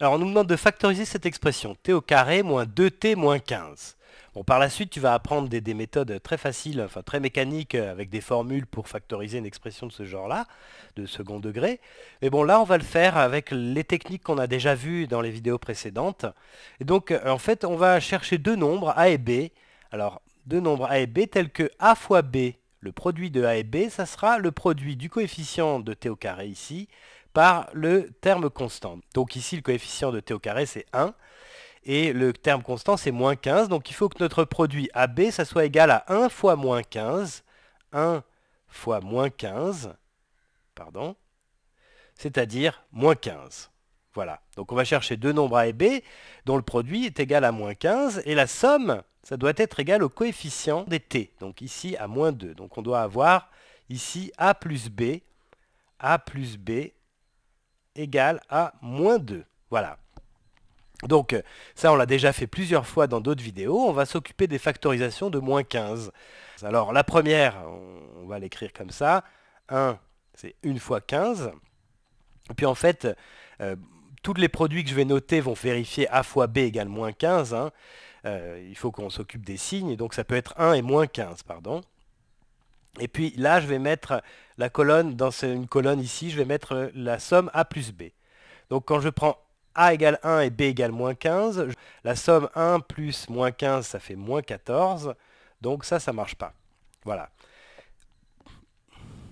Alors on nous demande de factoriser cette expression, t au carré moins 2t moins 15. par la suite, tu vas apprendre des, méthodes très faciles, enfin très mécaniques, euh, avec des formules pour factoriser une expression de ce genre-là, de second degré. Mais bon, là, on va le faire avec les techniques qu'on a déjà vues dans les vidéos précédentes. donc, euh, en fait, on va chercher deux nombres, a et b. Alors, deux nombres a et b tels que a fois b, le produit de a et b, ça sera le produit du coefficient de t au carré ici, par le terme constant. Donc ici, le coefficient de t au carré, c'est 1. Et le terme constant, c'est moins 15. Donc il faut que notre produit AB, ça soit égal à 1 fois moins 15. 1 fois moins 15. Pardon. C'est-à-dire moins 15. Voilà. Donc on va chercher deux nombres A et B dont le produit est égal à moins 15. Et la somme, ça doit être égal au coefficient des t. Donc ici, à moins 2. Donc on doit avoir ici A plus B. A plus B égale à moins 2. Voilà. Donc euh, ça, on l'a déjà fait plusieurs fois dans d'autres vidéos. On va s'occuper des factorisations de moins 15. Alors la première, on va l'écrire comme ça. 1, c'est 1 fois 15. Et puis en fait, euh, tous les produits que je vais noter vont vérifier a fois b égale moins 15. Hein. Euh, il faut qu'on s'occupe des signes, donc ça peut être 1 et moins 15, pardon. Et puis là, je vais mettre la colonne, dans une colonne ici, je vais mettre euh, la somme A plus B. Donc quand je prends A égale 1 et B égale moins 15, la somme 1 plus moins 15, ça fait moins 14. Donc ça, ça ne marche pas. Voilà.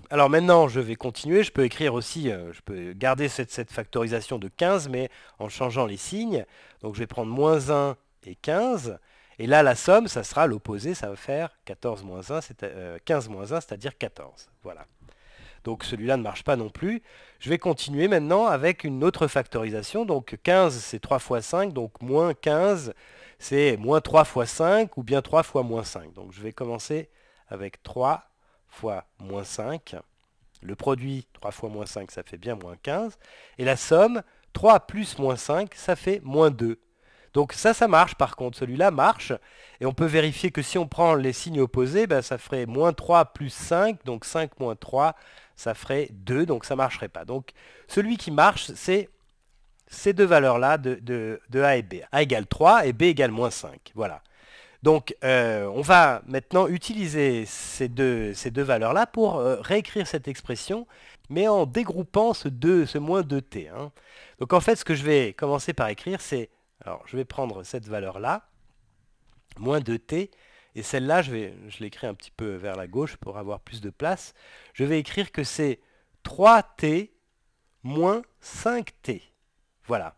Alors maintenant, je vais continuer. Je peux écrire aussi, euh, je peux garder cette, cette factorisation de 15, mais en changeant les signes. Donc je vais prendre moins 1 et 15. Et là, la somme, ça sera l'opposé, ça va faire 14 1, 15 moins 1, euh, c'est-à-dire 14. Voilà. Donc celui-là ne marche pas non plus. Je vais continuer maintenant avec une autre factorisation. Donc 15, c'est 3 fois 5, donc moins 15, c'est moins 3 fois 5, ou bien 3 fois moins 5. Donc je vais commencer avec 3 fois moins 5. Le produit, 3 fois moins 5, ça fait bien moins 15. Et la somme, 3 plus moins 5, ça fait moins 2. Donc ça, ça marche par contre. Celui-là marche. Et on peut vérifier que si on prend les signes opposés, ben, ça ferait moins 3 plus 5. Donc 5 moins 3, ça ferait 2. Donc ça ne marcherait pas. Donc celui qui marche, c'est ces deux valeurs-là de, A et B. A égale 3 et B égale moins 5. Voilà. Donc euh, on va maintenant utiliser ces deux, ces deux valeurs-là pour euh, réécrire cette expression, mais en dégroupant ce, 2, ce moins 2t. Hein. Donc en fait, ce que je vais commencer par écrire, c'est alors je vais prendre cette valeur-là, moins 2t, et celle-là, je, je l'écris un petit peu vers la gauche pour avoir plus de place. Je vais écrire que c'est 3t moins 5t. Voilà.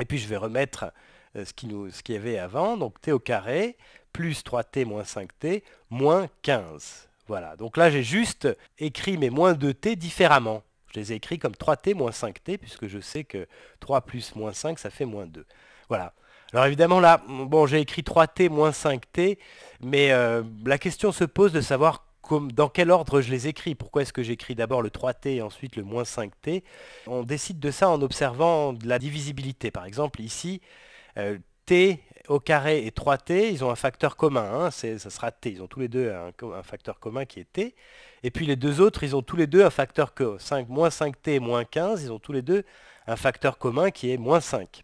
Et puis je vais remettre euh, ce qu'il y avait avant, donc t au carré, plus 3t moins 5t, moins 15. Voilà, donc là j'ai juste écrit mes moins 2t différemment. Je les ai écrits comme 3t moins 5t, puisque je sais que 3 plus moins 5, ça fait moins 2. Voilà. Alors évidemment là, bon, j'ai écrit 3t moins 5t, mais euh, la question se pose de savoir dans quel ordre je les écris. Pourquoi est-ce que j'écris d'abord le 3t et ensuite le moins 5t On décide de ça en observant de la divisibilité. Par exemple, ici, euh, t au carré et 3t, ils ont un facteur commun, hein. c'est, ça sera t, ils ont tous les deux un, facteur commun qui est t, et puis les deux autres, ils ont tous les deux un facteur que 5, moins 5t et moins 15, ils ont tous les deux un facteur commun qui est moins 5.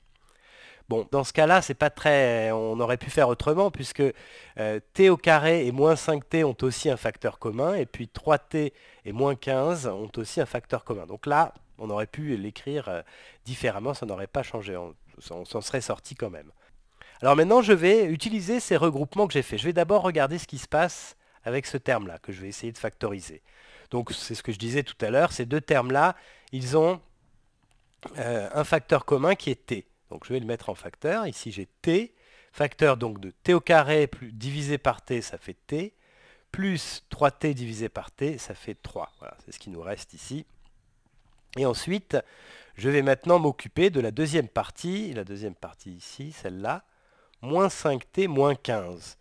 Bon, dans ce cas-là, c'est pas très. On aurait pu faire autrement, puisque euh, t au carré et moins 5t ont aussi un facteur commun, et puis 3t et moins 15 ont aussi un facteur commun. Donc là, on aurait pu l'écrire euh, différemment, ça n'aurait pas changé. on s'en serait sorti quand même. Alors maintenant, je vais utiliser ces regroupements que j'ai faits. Je vais d'abord regarder ce qui se passe avec ce terme-là, que je vais essayer de factoriser. Donc c'est ce que je disais tout à l'heure, ces deux termes-là, ils ont euh, un facteur commun qui est t. Donc je vais le mettre en facteur. Ici j'ai t, facteur donc de t au carré plus, divisé par t, ça fait t, plus 3t divisé par t, ça fait 3. Voilà, c'est ce qui nous reste ici. Et ensuite, je vais maintenant m'occuper de la deuxième partie, la deuxième partie ici, celle-là, moins 5t moins 15.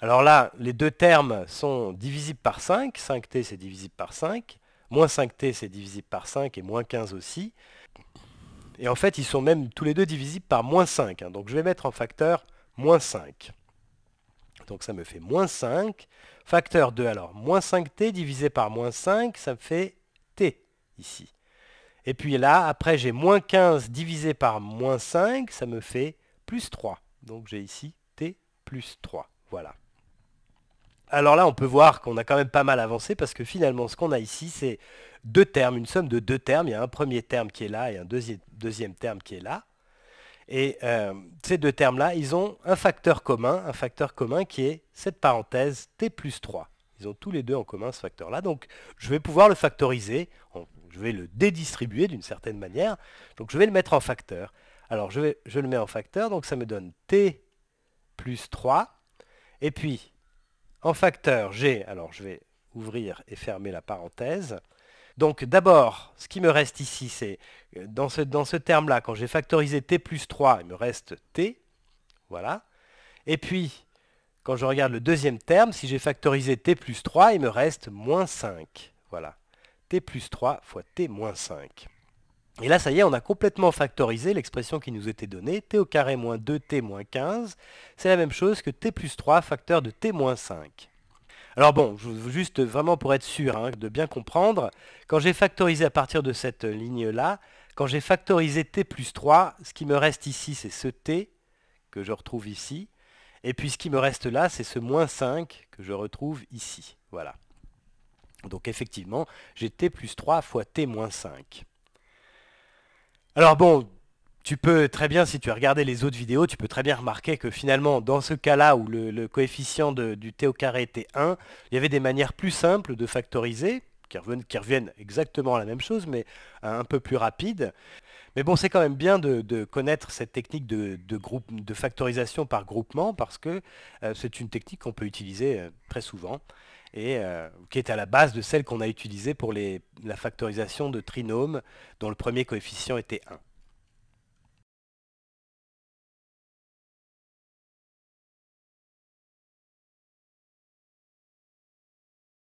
Alors là, les deux termes sont divisibles par 5, 5t c'est divisible par 5, moins 5t c'est divisible par 5 et moins 15 aussi. Et en fait, ils sont même tous les deux divisibles par moins 5. Hein. Donc je vais mettre en facteur moins 5. Donc ça me fait moins 5. Facteur 2, alors moins 5t divisé par moins 5, ça me fait t ici. Et puis là, après j'ai moins 15 divisé par moins 5, ça me fait plus 3. Donc j'ai ici t plus 3. Voilà. Alors là, on peut voir qu'on a quand même pas mal avancé parce que finalement, ce qu'on a ici, c'est deux termes, une somme de deux termes. Il y a un premier terme qui est là et un deuxième terme qui est là. Et euh, ces deux termes-là, ils ont un facteur commun, un facteur commun qui est cette parenthèse t plus 3. Ils ont tous les deux en commun ce facteur-là. Donc je vais pouvoir le factoriser, je vais le dédistribuer d'une certaine manière. Donc je vais le mettre en facteur. Alors je, le mets en facteur, donc ça me donne t plus 3. Et puis, en facteur, j'ai, alors je vais ouvrir et fermer la parenthèse. Donc d'abord, ce qui me reste ici, c'est euh, dans ce, dans ce terme-là, quand j'ai factorisé t plus 3, il me reste t. Voilà. Et puis, quand je regarde le deuxième terme, si j'ai factorisé t plus 3, il me reste moins 5. Voilà. t plus 3 fois t moins 5. Et là, ça y est, on a complètement factorisé l'expression qui nous était donnée, t au carré moins 2t moins 15. C'est la même chose que t plus 3 facteur de t moins 5. Alors bon, juste vraiment pour être sûr hein, de bien comprendre, quand j'ai factorisé à partir de cette ligne-là, quand j'ai factorisé t plus 3, ce qui me reste ici, c'est ce t que je retrouve ici. Et puis ce qui me reste là, c'est ce moins 5 que je retrouve ici. Voilà. Donc effectivement, j'ai t plus 3 fois t moins 5. Alors bon, tu peux très bien, si tu as regardé les autres vidéos, tu peux très bien remarquer que finalement, dans ce cas-là où le, coefficient du t au carré était 1, il y avait des manières plus simples de factoriser, qui reviennent, exactement à la même chose, mais un peu plus rapide. Mais bon, c'est quand même bien de, connaître cette technique de, factorisation par groupement, parce que euh, c'est une technique qu'on peut utiliser euh, très souvent et euh, qui est à la base de celle qu'on a utilisée pour la factorisation de trinômes dont le premier coefficient était 1.